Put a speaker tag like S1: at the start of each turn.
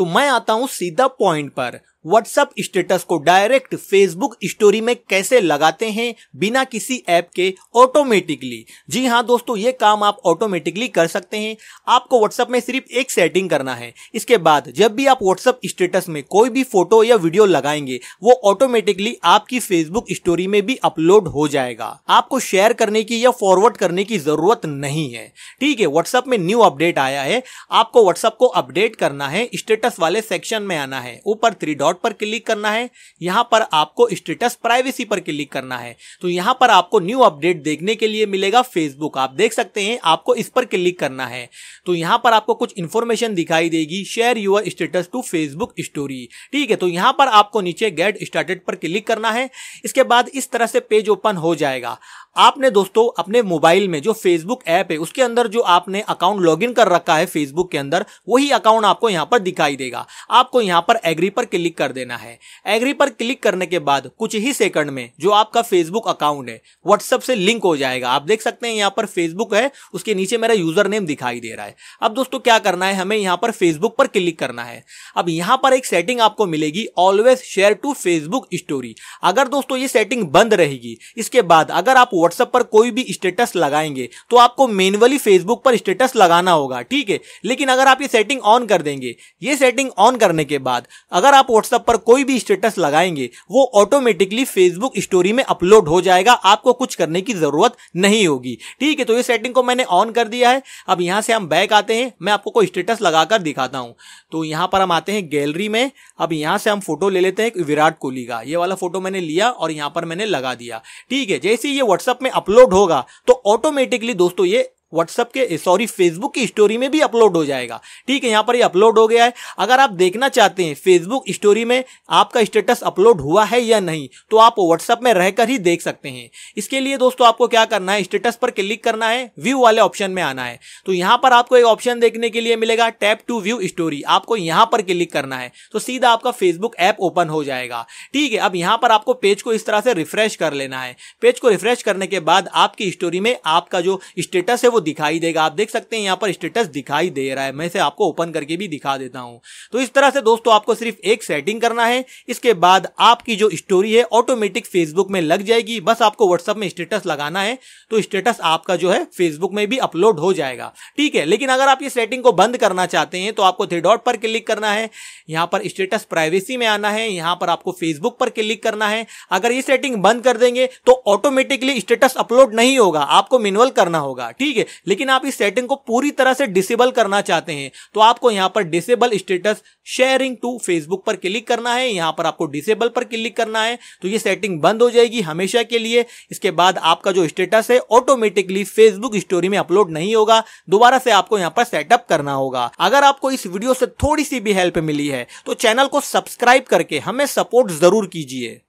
S1: तो मैं आता हूं सीधा पॉइंट पर व्हाट्सएप स्टेटस को डायरेक्ट फेसबुक स्टोरी में कैसे लगाते हैं बिना किसी ऐप के ऑटोमेटिकली जी हाँ दोस्तों ये काम आप ऑटोमेटिकली कर सकते हैं आपको व्हाट्सएप में सिर्फ एक सेटिंग करना है इसके बाद जब भी आप व्हाट्सएप स्टेटस में कोई भी फोटो या वीडियो लगाएंगे वो ऑटोमेटिकली आपकी फेसबुक स्टोरी में भी अपलोड हो जाएगा आपको शेयर करने की या फॉरवर्ड करने की जरूरत नहीं है ठीक है व्हाट्सएप में न्यू अपडेट आया है आपको व्हाट्सएप को अपडेट करना है स्टेटस वाले सेक्शन में आना है ऊपर थ्री डॉट अबाउट पर क्लिक करना है यहाँ पर आपको स्टेटस प्राइवेसी पर क्लिक करना है तो यहाँ पर आपको न्यू अपडेट देखने के लिए मिलेगा फेसबुक आप देख सकते हैं आपको इस पर क्लिक करना है तो यहाँ पर आपको कुछ इन्फॉर्मेशन दिखाई देगी share your status to Facebook story ठीक है तो यहाँ पर आपको नीचे गेट स्टार्टेड पर क्लिक करना है इसके बाद इस तरह से पेज ओपन हो जाएगा आपने दोस्तों अपने मोबाइल में जो फेसबुक ऐप है उसके अंदर जो आपने अकाउंट लॉगिन कर रखा है फेसबुक के अंदर वही अकाउंट आपको यहां पर दिखाई देगा आपको यहां पर एग्री पर क्लिक कर देना है एग्री पर क्लिक करने के बाद कुछ ही सेकंड में जो आपका फेसबुक अकाउंट है व्हाट्सअप से लिंक हो जाएगा आप देख सकते हैं यहां पर फेसबुक है उसके नीचे मेरा यूजर नेम दिखाई दे रहा है अब दोस्तों क्या करना है हमें यहां पर फेसबुक पर क्लिक करना है अब यहां पर एक सेटिंग आपको मिलेगी always share to Facebook story अगर दोस्तों ये सेटिंग बंद रहेगी इसके बाद अगर आप व्हाट्सएप पर कोई भी स्टेटस लगाएंगे तो आपको मेनुअली फेसबुक पर स्टेटस लगाना होगा ठीक है लेकिन अगर आप ये सेटिंग ऑन कर देंगे ये सेटिंग ऑन करने के बाद अगर आप व्हाट्सएप पर कोई भी स्टेटस लगाएंगे वो ऑटोमेटिकली फेसबुक स्टोरी में अपलोड हो जाएगा आपको कुछ करने की जरूरत नहीं होगी ठीक है तो ये सेटिंग को मैंने ऑन कर दिया है अब यहां से हम बैक आते हैं मैं आपको कोई स्टेटस लगाकर दिखाता हूं तो यहां पर हम आते हैं गैलरी में अब यहां से हम फोटो ले लेते हैं विराट कोहली का ये वाला फोटो मैंने लिया और यहां पर मैंने लगा दिया ठीक है जैसे ये व्हाट्सअप व्हाट्सएप में अपलोड होगा तो ऑटोमेटिकली दोस्तों ये व्हाट्सअप के सॉरी eh, फेसबुक की स्टोरी में भी अपलोड हो जाएगा ठीक है यहाँ पर ये अपलोड हो गया है अगर आप देखना चाहते हैं फेसबुक स्टोरी में आपका स्टेटस अपलोड हुआ है या नहीं तो आप व्हाट्सएप में रहकर ही देख सकते हैं इसके लिए दोस्तों आपको क्या करना है स्टेटस पर क्लिक करना है व्यू वाले ऑप्शन में आना है तो यहाँ पर आपको एक ऑप्शन देखने के लिए मिलेगा टैप टू व्यू स्टोरी आपको यहाँ पर क्लिक करना है तो सीधा आपका फेसबुक ऐप ओपन हो जाएगा ठीक है अब यहाँ पर आपको पेज को इस तरह से रिफ्रेश कर लेना है पेज को रिफ्रेश करने के बाद आपकी स्टोरी में आपका जो स्टेटस है वो दिखाई देगा आप देख सकते हैं यहाँ पर स्टेटस दिखाई दे रहा है मैं इसे आपको ओपन करके भी दिखा देता हूँ तो इस तरह से दोस्तों आपको सिर्फ एक सेटिंग करना है इसके बाद आपकी जो स्टोरी है ऑटोमेटिक फेसबुक में लग जाएगी बस आपको व्हाट्सअप में स्टेटस लगाना है तो स्टेटस आपका जो है फेसबुक में भी अपलोड हो जाएगा ठीक है लेकिन अगर आप ये सेटिंग को बंद करना चाहते हैं तो आपको थ्री डॉट पर क्लिक करना है यहाँ पर स्टेटस प्राइवेसी में आना है यहाँ पर आपको फेसबुक पर क्लिक करना है अगर ये सेटिंग बंद कर देंगे तो ऑटोमेटिकली स्टेटस अपलोड नहीं होगा आपको मिनुअल करना होगा ठीक है लेकिन आप इस सेटिंग को पूरी तरह से डिसेबल करना चाहते हैं तो आपको यहां पर disable status sharing to Facebook पर क्लिक करना है यहां पर आपको डिसेबल पर क्लिक करना है तो ये सेटिंग बंद हो जाएगी हमेशा के लिए इसके बाद आपका जो स्टेटस है ऑटोमेटिकली फेसबुक स्टोरी में अपलोड नहीं होगा दोबारा से आपको यहाँ पर सेटअप करना होगा अगर आपको इस वीडियो से थोड़ी सी भी हेल्प मिली है तो चैनल को सब्सक्राइब करके हमें सपोर्ट जरूर कीजिए